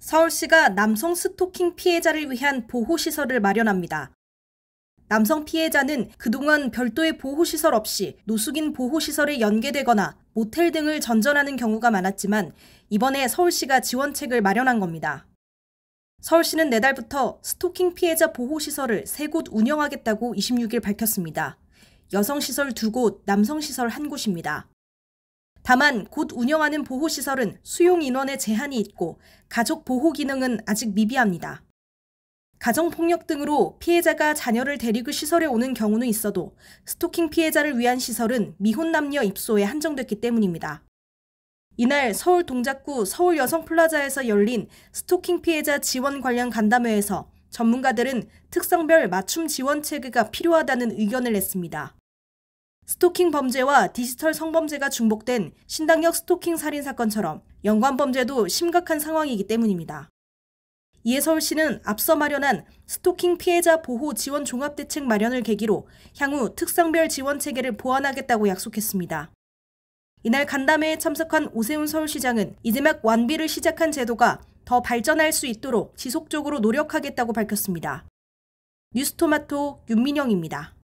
서울시가 남성 스토킹 피해자를 위한 보호시설을 마련합니다. 남성 피해자는 그동안 별도의 보호시설 없이 노숙인 보호시설에 연계되거나 모텔 등을 전전하는 경우가 많았지만 이번에 서울시가 지원책을 마련한 겁니다. 서울시는 내달부터 스토킹 피해자 보호시설을 세 곳 운영하겠다고 26일 밝혔습니다. 여성시설 두 곳, 남성시설 한 곳입니다. 다만 곧 운영하는 보호시설은 수용 인원에 제한이 있고 가족 보호 기능은 아직 미비합니다. 가정폭력 등으로 피해자가 자녀를 데리고 시설에 오는 경우는 있어도 스토킹 피해자를 위한 시설은 미혼 남녀 입소에 한정됐기 때문입니다. 이날 서울 동작구 서울 여성플라자에서 열린 스토킹 피해자 지원 관련 간담회에서 전문가들은 특성별 맞춤 지원 체계가 필요하다는 의견을 냈습니다. 스토킹 범죄와 디지털 성범죄가 중복된 신당역 스토킹 살인 사건처럼 연관 범죄도 심각한 상황이기 때문입니다. 이에 서울시는 앞서 마련한 스토킹 피해자 보호 지원 종합대책 마련을 계기로 향후 특성별 지원 체계를 보완하겠다고 약속했습니다. 이날 간담회에 참석한 오세훈 서울시장은 이제 막 완비를 시작한 제도가 더 발전할 수 있도록 지속적으로 노력하겠다고 밝혔습니다. 뉴스토마토 윤민영입니다.